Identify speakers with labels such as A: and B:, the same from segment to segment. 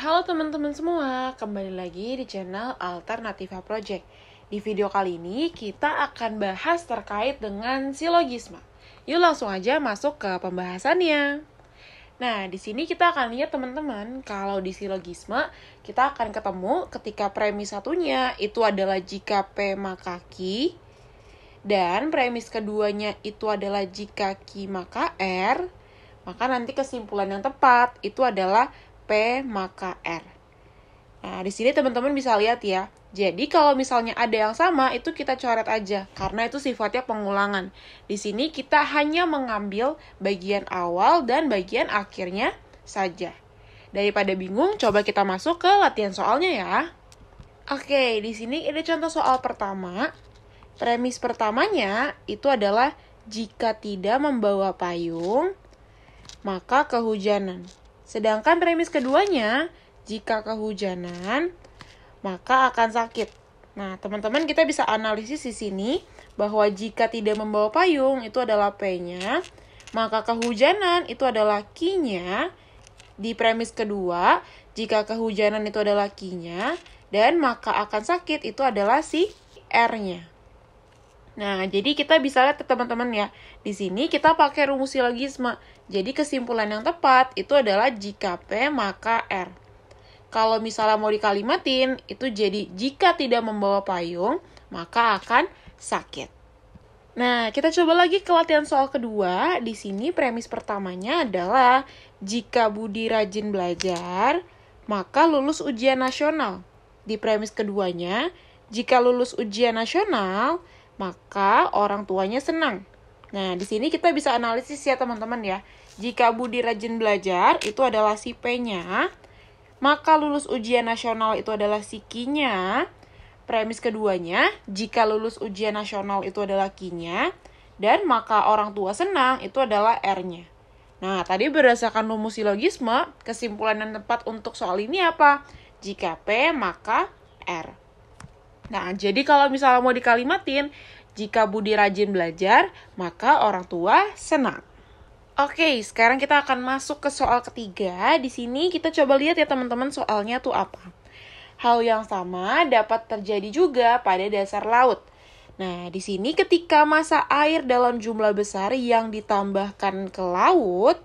A: Halo teman-teman semua, kembali lagi di channel Alternativa Project. Di video kali ini kita akan bahas terkait dengan silogisma. Yuk langsung aja masuk ke pembahasannya. Nah, di sini kita akan lihat teman-teman, kalau di silogisme kita akan ketemu ketika premis satunya itu adalah jika P maka Q dan premis keduanya itu adalah jika Q maka R, maka nanti kesimpulan yang tepat itu adalah P maka R. Nah, di sini teman-teman bisa lihat ya. Jadi kalau misalnya ada yang sama itu kita coret aja karena itu sifatnya pengulangan. Di sini kita hanya mengambil bagian awal dan bagian akhirnya saja. Daripada bingung, coba kita masuk ke latihan soalnya ya. Oke, di sini ini contoh soal pertama. Premis pertamanya itu adalah jika tidak membawa payung, maka kehujanan. Sedangkan premis keduanya, jika kehujanan, maka akan sakit. Nah, teman-teman kita bisa analisis di sini bahwa jika tidak membawa payung itu adalah P-nya, maka kehujanan itu adalah Q-nya. Di premis kedua, jika kehujanan itu adalah Q-nya dan maka akan sakit itu adalah si R-nya. Nah, jadi kita bisa lihat teman-teman ya, di sini kita pakai rumus silogisme. Jadi kesimpulan yang tepat itu adalah jika P maka R. Kalau misalnya mau dikalimatin, itu jadi jika tidak membawa payung, maka akan sakit. Nah, kita coba lagi ke latihan soal kedua. Di sini premis pertamanya adalah jika Budi rajin belajar, maka lulus ujian nasional. Di premis keduanya, jika lulus ujian nasional, maka orang tuanya senang. Nah, di sini kita bisa analisis ya teman-teman ya. Jika Budi rajin belajar, itu adalah si P-nya. Maka lulus ujian nasional itu adalah si Ki-nya. Premis keduanya, jika lulus ujian nasional itu adalah q nya Dan maka orang tua senang itu adalah R-nya. Nah, tadi berdasarkan rumus silogisme, kesimpulan yang tepat untuk soal ini apa? Jika P, maka R. Nah, jadi kalau misalnya mau dikalimatin, jika Budi rajin belajar, maka orang tua senang. Oke, sekarang kita akan masuk ke soal ketiga. Di sini kita coba lihat ya teman-teman soalnya tuh apa. Hal yang sama dapat terjadi juga pada dasar laut. Nah, di sini ketika masa air dalam jumlah besar yang ditambahkan ke laut,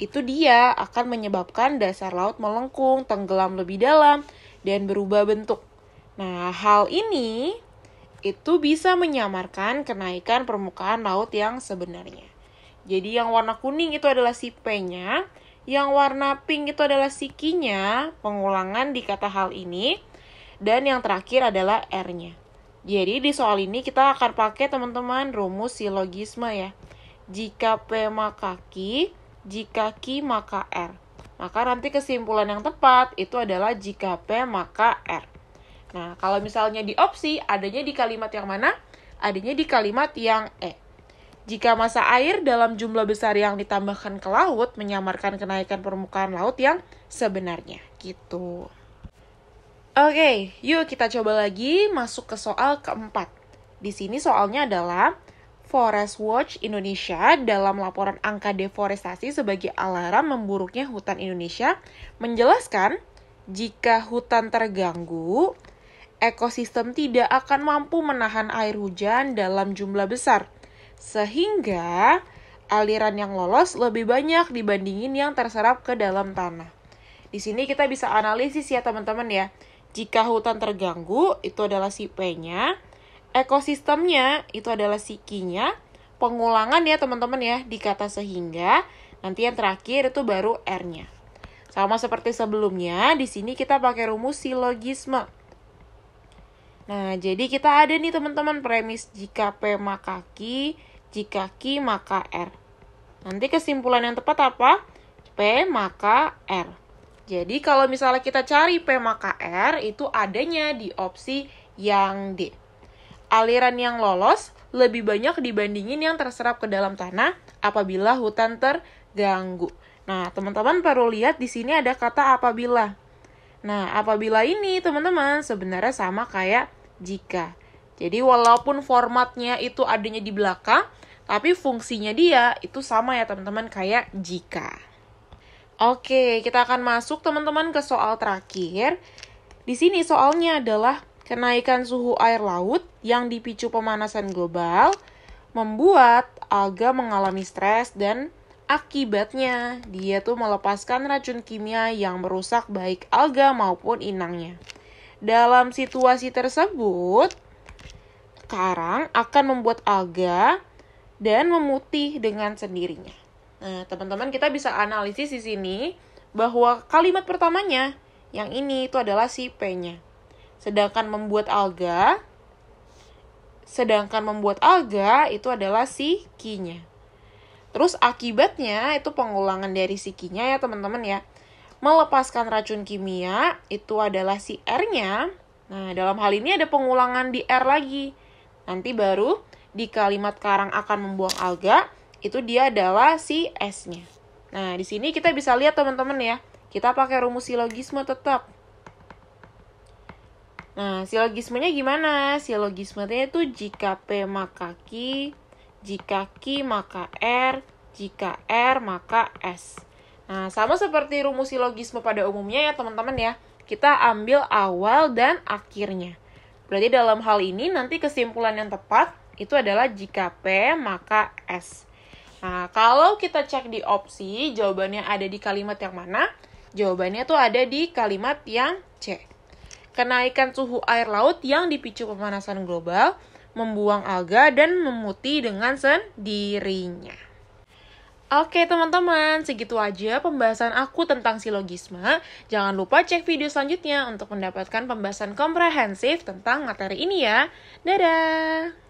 A: itu dia akan menyebabkan dasar laut melengkung, tenggelam lebih dalam, dan berubah bentuk. Nah, hal ini itu bisa menyamarkan kenaikan permukaan laut yang sebenarnya. Jadi yang warna kuning itu adalah si P-nya, yang warna pink itu adalah si Q-nya, pengulangan di kata hal ini, dan yang terakhir adalah R-nya. Jadi di soal ini kita akan pakai teman-teman rumus silogisme ya. Jika P maka Q, jika Q maka R. Maka nanti kesimpulan yang tepat itu adalah jika P maka R. Nah, kalau misalnya di opsi, adanya di kalimat yang mana? Adanya di kalimat yang E. Jika masa air dalam jumlah besar yang ditambahkan ke laut menyamarkan kenaikan permukaan laut yang sebenarnya. Gitu. Oke, okay, yuk kita coba lagi masuk ke soal keempat. Di sini soalnya adalah Forest Watch Indonesia dalam laporan angka deforestasi sebagai alarm memburuknya hutan Indonesia menjelaskan jika hutan terganggu, ekosistem tidak akan mampu menahan air hujan dalam jumlah besar, sehingga aliran yang lolos lebih banyak dibandingin yang terserap ke dalam tanah. Di sini kita bisa analisis ya teman-teman ya. Jika hutan terganggu, itu adalah si P-nya. Ekosistemnya, itu adalah si Q-nya. Pengulangan ya teman-teman ya, di sehingga. Nanti yang terakhir itu baru R-nya. Sama seperti sebelumnya, di sini kita pakai rumus silogisme Nah, jadi kita ada nih teman-teman premis jika P maka Q, jika Q maka R. Nanti kesimpulan yang tepat apa? P maka R. Jadi kalau misalnya kita cari P maka R itu adanya di opsi yang D. Aliran yang lolos lebih banyak dibandingin yang terserap ke dalam tanah apabila hutan terganggu. Nah, teman-teman perlu lihat di sini ada kata apabila. Nah, apabila ini teman-teman sebenarnya sama kayak jika. Jadi walaupun formatnya itu adanya di belakang, tapi fungsinya dia itu sama ya teman-teman kayak jika. Oke, kita akan masuk teman-teman ke soal terakhir. Di sini soalnya adalah kenaikan suhu air laut yang dipicu pemanasan global membuat alga mengalami stres dan akibatnya dia tuh melepaskan racun kimia yang merusak baik alga maupun inangnya. Dalam situasi tersebut, karang akan membuat alga dan memutih dengan sendirinya. Nah, teman-teman kita bisa analisis di sini bahwa kalimat pertamanya yang ini itu adalah si P-nya. Sedangkan membuat alga sedangkan membuat alga itu adalah si q nya Terus akibatnya itu pengulangan dari si q nya ya teman-teman ya melepaskan racun kimia itu adalah si R-nya. Nah, dalam hal ini ada pengulangan di R lagi. Nanti baru di kalimat karang akan membuang alga, itu dia adalah si S-nya. Nah, di sini kita bisa lihat teman-teman ya, kita pakai rumus silogisme tetap. Nah, silogismenya gimana? Silogismenya itu jika P maka Q, jika Q maka R, jika R maka S. Nah, sama seperti rumus silogisme pada umumnya ya teman-teman ya, kita ambil awal dan akhirnya. Berarti dalam hal ini nanti kesimpulan yang tepat itu adalah jika P maka S. Nah, kalau kita cek di opsi, jawabannya ada di kalimat yang mana? Jawabannya tuh ada di kalimat yang C. Kenaikan suhu air laut yang dipicu pemanasan global, membuang alga, dan memutih dengan sendirinya. Oke teman-teman, segitu aja pembahasan aku tentang silogisme. Jangan lupa cek video selanjutnya untuk mendapatkan pembahasan komprehensif tentang materi ini ya. Dadah!